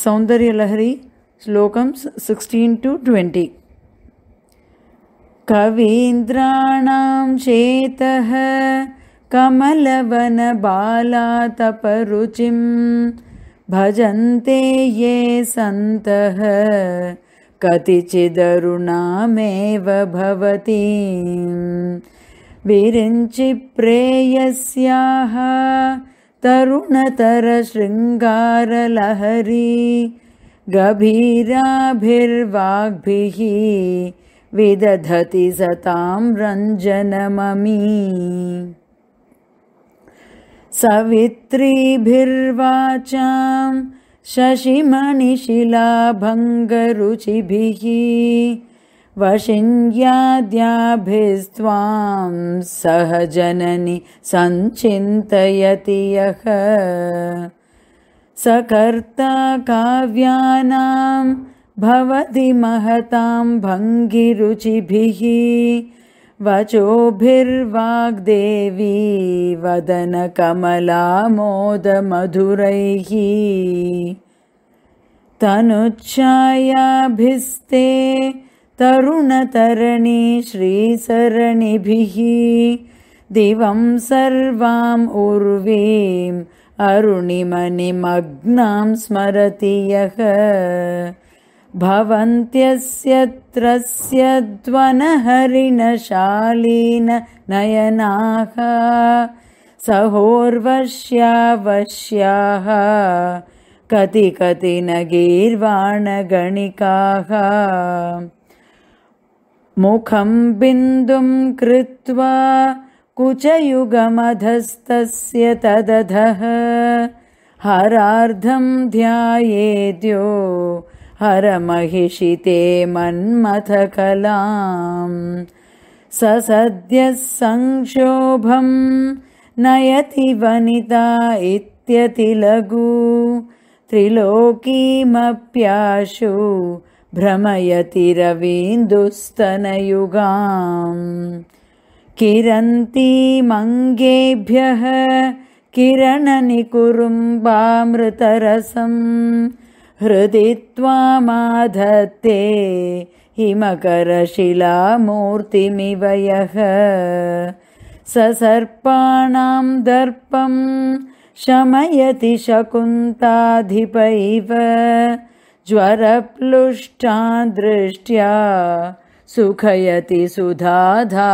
सौन्दर्यलहरी श्लोकं sixteen two twenty कवीन्द्राणां चेतः कमलवनबालातपरुचिं भजन्ते ये सन्तः कतिचिदरुणामेव भवति विरिञ्चिप्रेयस्याः तरुणतरशृङ्गारलहरी गभीराभिर्वाग्भिः विदधति सतां रञ्जनममी सवित्रीभिर्वाचां शशिमणिशिलाभङ्गरुचिभिः वशिङ्ग्याद्याभिस्त्वां सहजननि सञ्चिन्तयति यः सकर्ता काव्यानां भवति महतां भङ्गिरुचिभिः वचोभिर्वाग्देवी वदनकमलामोदमधुरैः तनुचायाभिस्ते तरुणतरणि श्रीसरणिभिः दिवं सर्वाम् उर्वीम् अरुणिमणिमग्नां स्मरति यः भवन्त्यस्य त्रस्य ध्वनहरिणशालीनयनाः सहोर्वश्यावश्याः कति कति न गीर्वाणगणिकाः मुखं बिन्दुं कृत्वा कुचयुगमधस्तस्य तदधः हरार्धं ध्यायेद्यो हरमहिषिते मन्मथकलां सद्यः संक्षोभं नयति वनिता इत्यतिलघु त्रिलोकीमप्याशु भ्रमयति रवीन्दुस्तनयुगां किरन्तीमङ्गेभ्यः किरणनिकुरुम्बामृतरसं हृदि त्वामाधत्ते हिमकरशिलामूर्तिमिव यः ससर्पाणां दर्पं शमयति शकुन्ताधिपैव ज्वरप्लुष्टा दृष्ट्या सुखयति सुधाधारसिरया